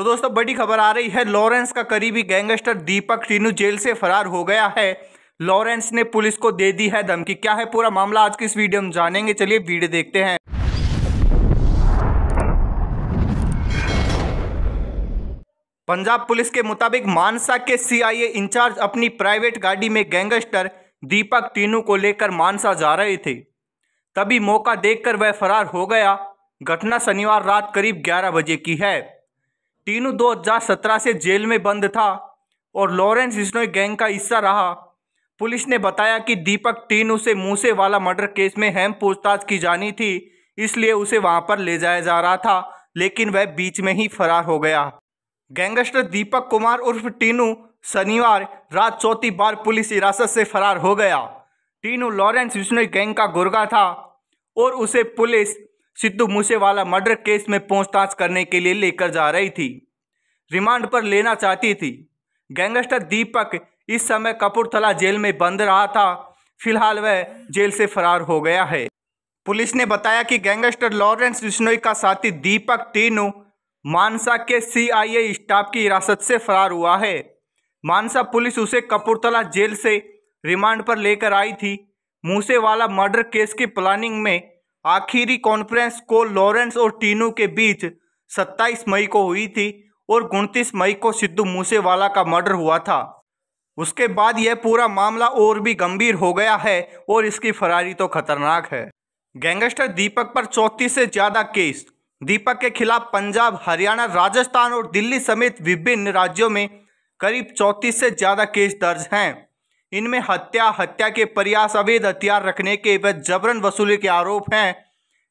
तो दोस्तों बड़ी खबर आ रही है लॉरेंस का करीबी गैंगस्टर दीपक टीनू जेल से फरार हो गया है लॉरेंस ने पुलिस को दे दी है धमकी क्या है पूरा मामला आज की इस वीडियो में जानेंगे चलिए वीडियो देखते हैं पंजाब पुलिस के मुताबिक मानसा के सीआईए इंचार्ज अपनी प्राइवेट गाड़ी में गैंगस्टर दीपक टीनू को लेकर मानसा जा रहे थे तभी मौका देखकर वह फरार हो गया घटना शनिवार रात करीब 11 बजे की है टीनू 2017 से जेल में बंद था और लॉरेंस बिश्नोई गैंग का हिस्सा रहा पुलिस ने बताया कि दीपक टीनू से मूसे वाला मर्डर केस में हेम पूछताछ की जानी थी इसलिए उसे वहां पर ले जाया जा रहा था लेकिन वह बीच में ही फरार हो गया गैंगस्टर दीपक कुमार उर्फ टीनू शनिवार रात चौथी बार पुलिस हिरासत से फरार हो गया टीनू लॉरेंस बिश्नोई गैंग का गुर्गा था और उसे police Sidhu Moosewala murder case में पूछताछ करने के लिए लेकर जा रही थी रिमांड पर लेना चाहती थी गैंगस्टर दीपक इस समय कपूरथला जेल में बंद रहा था फिलहाल वह जेल से फरार हो गया है पुलिस ने बताया कि गैंगस्टर लॉरेंस बिश्नोई का साथी दीपक टीनू मानसा के सीआईए स्टाफ की हिरासत से फरार हुआ है मानसा पुलिस उसे कपूरथला जेल से रिमांड पर लेकर आई थी मूसेवाला मर्डर केस की प्लानिंग में आखिरी कॉन्फ्रेंस को लॉरेंस और टीनू के बीच 27 मई को हुई थी और उनतीस मई को सिद्धू मूसेवाला का मर्डर हुआ था उसके बाद यह पूरा मामला और भी गंभीर हो गया है और इसकी फरारी तो खतरनाक है गैंगस्टर दीपक पर चौंतीस से ज़्यादा केस दीपक के खिलाफ पंजाब हरियाणा राजस्थान और दिल्ली समेत विभिन्न राज्यों में करीब चौंतीस से ज़्यादा केस दर्ज हैं इनमें हत्या हत्या के प्रयास अवैध हथियार रखने के व जबरन वसूली के आरोप हैं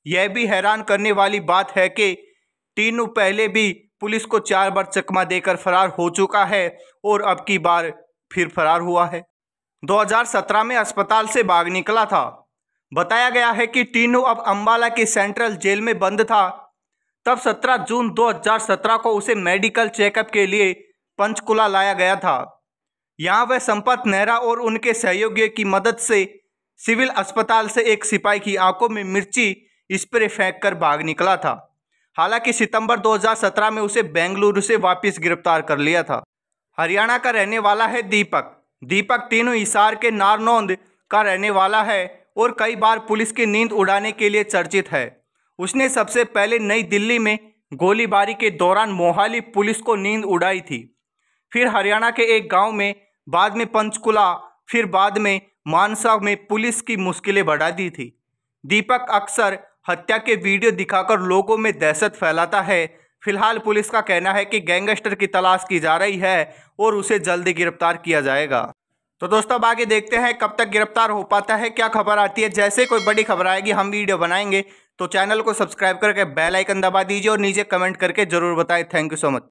यह भी हैरान करने वाली बात है कि टीनू पहले भी पुलिस को चार बार चकमा देकर फरार हो चुका है और अब की बार फिर फरार हुआ है 2017 में अस्पताल से भाग निकला था बताया गया है कि टीनू अब अंबाला के सेंट्रल जेल में बंद था तब 17 जून 2017 को उसे मेडिकल चेकअप के लिए पंचकुला लाया गया था यहाँ वह संपत नेहरा और उनके सहयोगियों की मदद से सिविल अस्पताल से एक सिपाही की आंखों में मिर्ची स्प्रे फेंक कर भाग निकला था हालांकि सितंबर 2017 में उसे बेंगलुरु से वापस गिरफ्तार कर लिया था हरियाणा का रहने वाला है दीपक दीपक तीनों हिसार के नारनोंद का रहने वाला है और कई बार पुलिस की नींद उड़ाने के लिए चर्चित है उसने सबसे पहले नई दिल्ली में गोलीबारी के दौरान मोहाली पुलिस को नींद उड़ाई थी फिर हरियाणा के एक गांव में बाद में पंचकुला फिर बाद में मानसा में पुलिस की मुश्किलें बढ़ा दी थी दीपक अक्सर हत्या के वीडियो दिखाकर लोगों में दहशत फैलाता है फिलहाल पुलिस का कहना है कि गैंगस्टर की तलाश की जा रही है और उसे जल्दी गिरफ्तार किया जाएगा तो दोस्तों अब आगे देखते हैं कब तक गिरफ्तार हो पाता है क्या खबर आती है जैसे कोई बड़ी खबर आएगी हम वीडियो बनाएंगे तो चैनल को सब्सक्राइब करके बेल आइकन दबा दीजिए और नीचे कमेंट करके जरूर बताएं थैंक यू सो मच